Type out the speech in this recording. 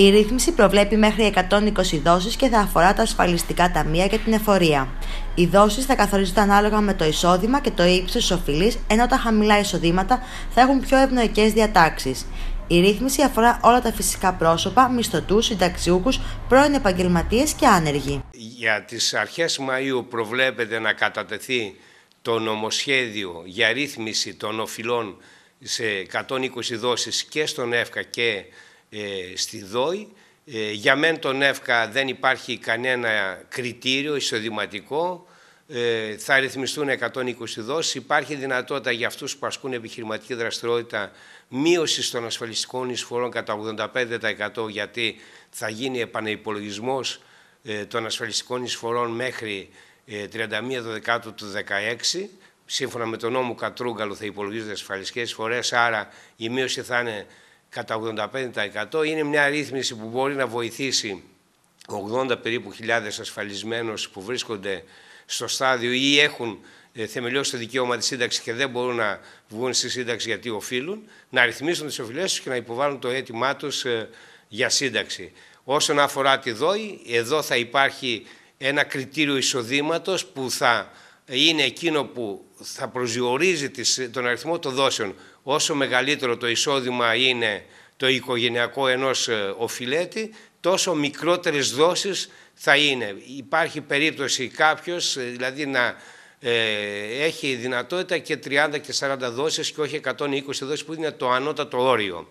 Η ρύθμιση προβλέπει μέχρι 120 δόσεις και θα αφορά τα ασφαλιστικά ταμεία και την εφορία. Οι δόσεις θα καθορίζονται ανάλογα με το εισόδημα και το ύψος της οφειλής, ενώ τα χαμηλά εισοδήματα θα έχουν πιο ευνοϊκές διατάξεις. Η ρύθμιση αφορά όλα τα φυσικά πρόσωπα, μισθωτούς, συνταξιούχους, πρώην επαγγελματίες και άνεργοι. Για τις αρχές Μαΐου προβλέπεται να κατατεθεί το νομοσχέδιο για ρύθμιση των οφειλών σε 120 δόσεις και στον ΕΦΚΑ και ε, στη ΔΟΗ. Ε, για μεν τον ΕΦΚΑ δεν υπάρχει κανένα κριτήριο εισοδηματικό. Ε, θα ρυθμιστούν 120 δόσεις. Υπάρχει δυνατότητα για αυτούς που ασκούν επιχειρηματική δραστηριότητα μείωσης των ασφαλιστικών εισφορών κατά 85% γιατί θα γίνει επανεπολογισμό των ασφαλιστικών εισφορών μέχρι 31 12 του 2016. Σύμφωνα με τον νόμο Κατρούγκαλο θα υπολογίζονται ασφαλιστικές εισφορές, άρα η μείωση θα είναι κατά 85% είναι μια ρύθμιση που μπορεί να βοηθήσει 80 περίπου χιλιάδες ασφαλισμένους που βρίσκονται στο στάδιο ή έχουν ε, θεμελιώσει το δικαίωμα της σύνταξης και δεν μπορούν να βγουν στη σύνταξη γιατί οφείλουν, να ρυθμίσουν τις οφειλές τους και να υποβάλουν το αίτημά τους ε, για σύνταξη. Όσον αφορά τη ΔΟΗ, εδώ θα υπάρχει ένα κριτήριο εισοδήματος που θα είναι εκείνο που θα προσδιορίζει τον αριθμό των δόσεων. Όσο μεγαλύτερο το εισόδημα είναι το οικογενειακό ενός ε, οφειλέτη, τόσο μικρότερες δόσεις θα είναι. Υπάρχει περίπτωση κάποιος ε, δηλαδή να ε, έχει δυνατότητα και 30 και 40 δόσεις και όχι 120 δόσεις που είναι το ανώτατο όριο.